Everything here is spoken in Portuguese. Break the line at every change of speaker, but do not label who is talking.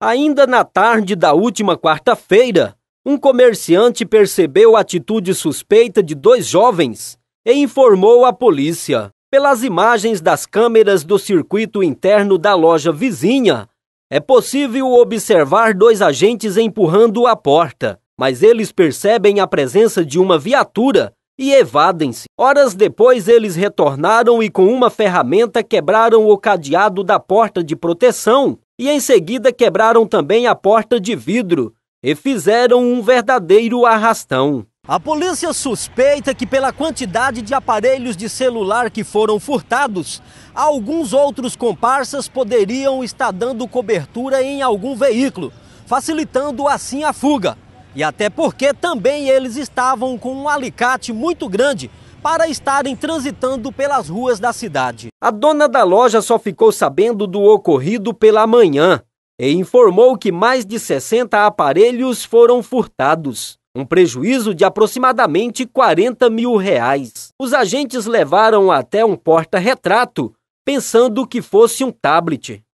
Ainda na tarde da última quarta-feira, um comerciante percebeu a atitude suspeita de dois jovens e informou à polícia. Pelas imagens das câmeras do circuito interno da loja vizinha, é possível observar dois agentes empurrando a porta, mas eles percebem a presença de uma viatura e evadem-se. Horas depois, eles retornaram e, com uma ferramenta, quebraram o cadeado da porta de proteção e, em seguida, quebraram também a porta de vidro e fizeram um verdadeiro arrastão. A polícia suspeita que, pela quantidade de aparelhos de celular que foram furtados, alguns outros comparsas poderiam estar dando cobertura em algum veículo, facilitando assim a fuga. E até porque também eles estavam com um alicate muito grande para estarem transitando pelas ruas da cidade. A dona da loja só ficou sabendo do ocorrido pela manhã e informou que mais de 60 aparelhos foram furtados. Um prejuízo de aproximadamente 40 mil reais. Os agentes levaram até um porta-retrato, pensando que fosse um tablet.